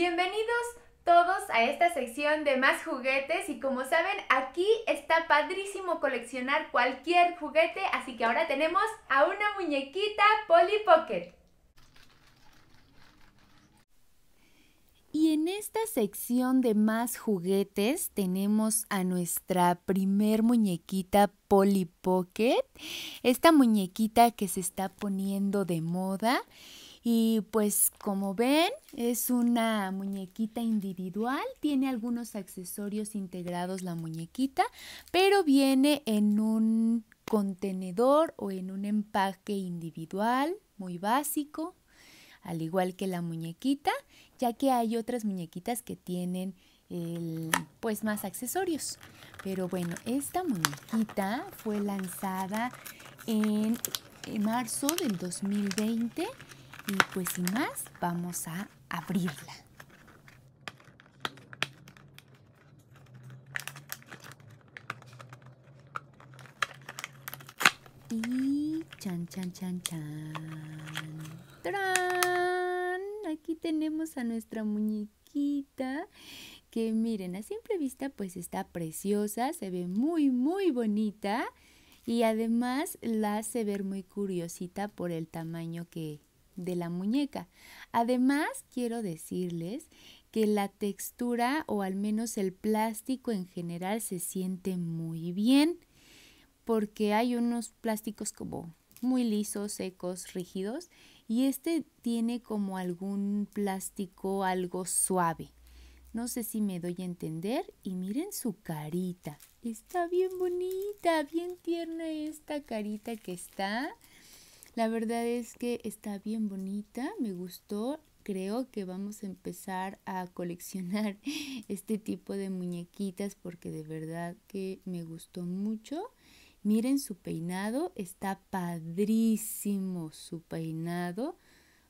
Bienvenidos todos a esta sección de más juguetes y como saben aquí está padrísimo coleccionar cualquier juguete, así que ahora tenemos a una muñequita Polly Pocket. Y en esta sección de más juguetes tenemos a nuestra primer muñequita Polly Pocket, esta muñequita que se está poniendo de moda y pues como ven, es una muñequita individual, tiene algunos accesorios integrados la muñequita, pero viene en un contenedor o en un empaque individual, muy básico, al igual que la muñequita, ya que hay otras muñequitas que tienen pues más accesorios. Pero bueno, esta muñequita fue lanzada en, en marzo del 2020 y pues sin más, vamos a abrirla. Y chan, chan, chan, chan. Aquí tenemos a nuestra muñequita que miren, a simple vista pues está preciosa, se ve muy, muy bonita y además la hace ver muy curiosita por el tamaño que, de la muñeca. Además, quiero decirles que la textura o al menos el plástico en general se siente muy bien porque hay unos plásticos como muy lisos, secos, rígidos y este tiene como algún plástico algo suave. No sé si me doy a entender y miren su carita. Está bien bonita, bien tierna esta carita que está. La verdad es que está bien bonita, me gustó. Creo que vamos a empezar a coleccionar este tipo de muñequitas porque de verdad que me gustó mucho. Miren su peinado, está padrísimo su peinado.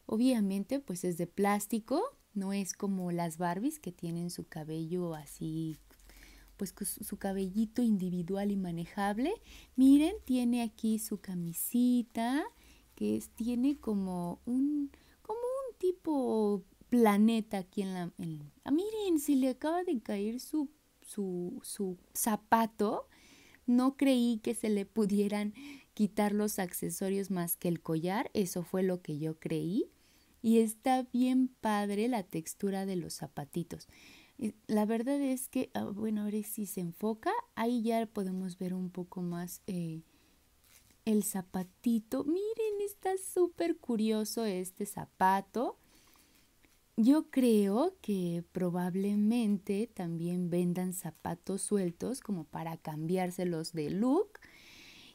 Obviamente pues es de plástico, no es como las Barbies que tienen su cabello así pues su cabellito individual y manejable. Miren, tiene aquí su camisita, que tiene como un, como un tipo planeta aquí en la... ah, miren, se le acaba de caer su, su, zapato. No creí que se le pudieran quitar los accesorios más que el collar, eso fue lo que yo creí. Y está bien padre la textura de los zapatitos. Eh, la verdad es que, ah, bueno, ver si se enfoca, ahí ya podemos ver un poco más eh, el zapatito. Miren, está súper curioso este zapato. Yo creo que probablemente también vendan zapatos sueltos como para cambiárselos de look.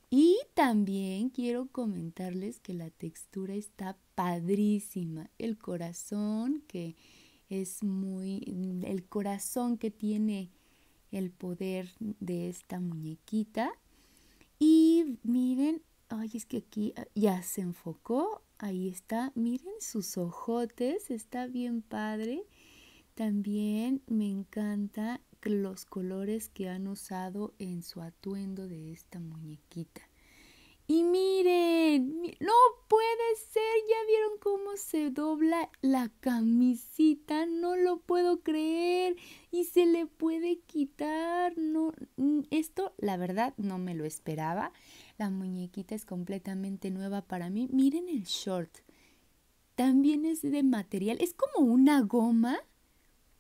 Y también quiero comentarles que la textura está padrísima. El corazón que es muy... El corazón que tiene el poder de esta muñequita ay, es que aquí ah, ya se enfocó, ahí está, miren sus ojotes, está bien padre. También me encanta los colores que han usado en su atuendo de esta muñequita. Y miren, no puede ser, ya vieron cómo se dobla la camisita, no lo puedo creer y se le puede quitar. No, esto la verdad no me lo esperaba. La muñequita es completamente nueva para mí. Miren el short. También es de material, es como una goma.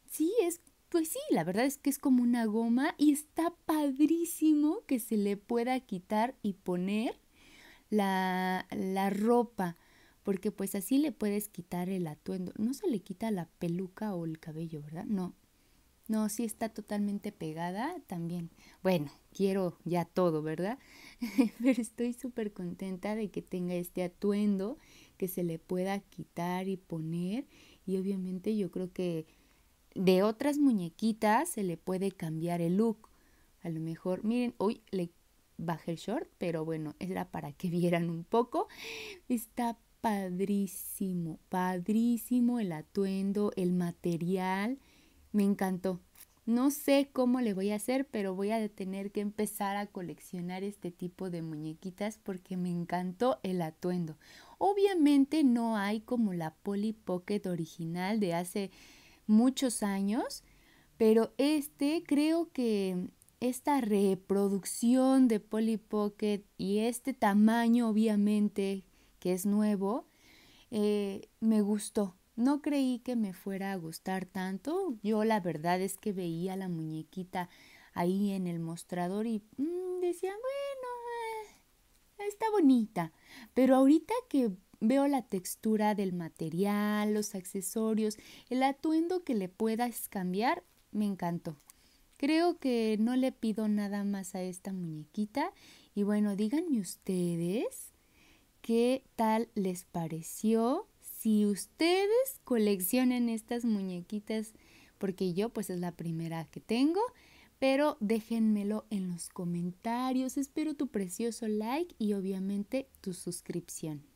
Sí, es pues sí, la verdad es que es como una goma y está padrísimo que se le pueda quitar y poner la, la ropa, porque pues así le puedes quitar el atuendo. No se le quita la peluca o el cabello, ¿verdad? No. No, sí está totalmente pegada también. Bueno, quiero ya todo, ¿verdad? Pero estoy súper contenta de que tenga este atuendo que se le pueda quitar y poner. Y obviamente yo creo que de otras muñequitas se le puede cambiar el look. A lo mejor, miren, hoy le bajé el short, pero bueno, era para que vieran un poco. Está padrísimo, padrísimo el atuendo, el material. Me encantó. No sé cómo le voy a hacer, pero voy a tener que empezar a coleccionar este tipo de muñequitas porque me encantó el atuendo. Obviamente no hay como la Polly Pocket original de hace muchos años, pero este creo que esta reproducción de Polly Pocket y este tamaño obviamente que es nuevo, eh, me gustó. No creí que me fuera a gustar tanto. Yo la verdad es que veía la muñequita ahí en el mostrador y mm, decía, bueno, eh, está bonita. Pero ahorita que veo la textura del material, los accesorios, el atuendo que le puedas cambiar, me encantó. Creo que no le pido nada más a esta muñequita. Y bueno, díganme ustedes qué tal les pareció. Si ustedes coleccionen estas muñequitas, porque yo pues es la primera que tengo, pero déjenmelo en los comentarios. Espero tu precioso like y obviamente tu suscripción.